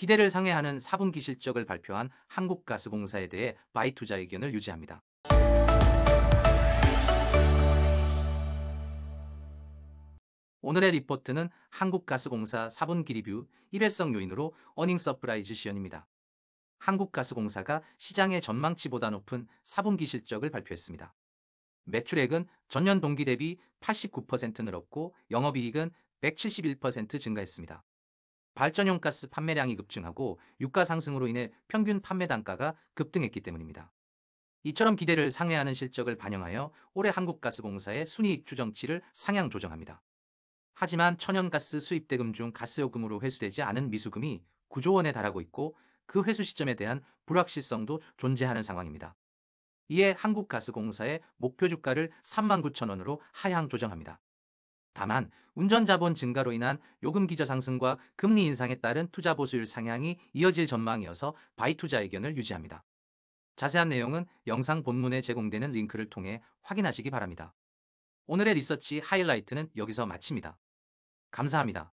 기대를 상회하는 4분기 실적을 발표한 한국가스공사에 대해 바이 투자 의견을 유지합니다. 오늘의 리포트는 한국가스공사 4분기 리뷰 일회성 요인으로 어닝 서프라이즈 시연입니다. 한국가스공사가 시장의 전망치보다 높은 4분기 실적을 발표했습니다. 매출액은 전년 동기 대비 89% 늘었고 영업이익은 171% 증가했습니다. 발전용 가스 판매량이 급증하고 유가 상승으로 인해 평균 판매 단가가 급등했기 때문입니다. 이처럼 기대를 상회하는 실적을 반영하여 올해 한국가스공사의 순이익 추정치를 상향 조정합니다. 하지만 천연가스 수입대금 중 가스요금으로 회수되지 않은 미수금이 9조 원에 달하고 있고 그 회수 시점에 대한 불확실성도 존재하는 상황입니다. 이에 한국가스공사의 목표 주가를 3 9 0 0 0 원으로 하향 조정합니다. 다만 운전자본 증가로 인한 요금 기저 상승과 금리 인상에 따른 투자 보수율 상향이 이어질 전망이어서 바이 투자 의견을 유지합니다. 자세한 내용은 영상 본문에 제공되는 링크를 통해 확인하시기 바랍니다. 오늘의 리서치 하이라이트는 여기서 마칩니다. 감사합니다.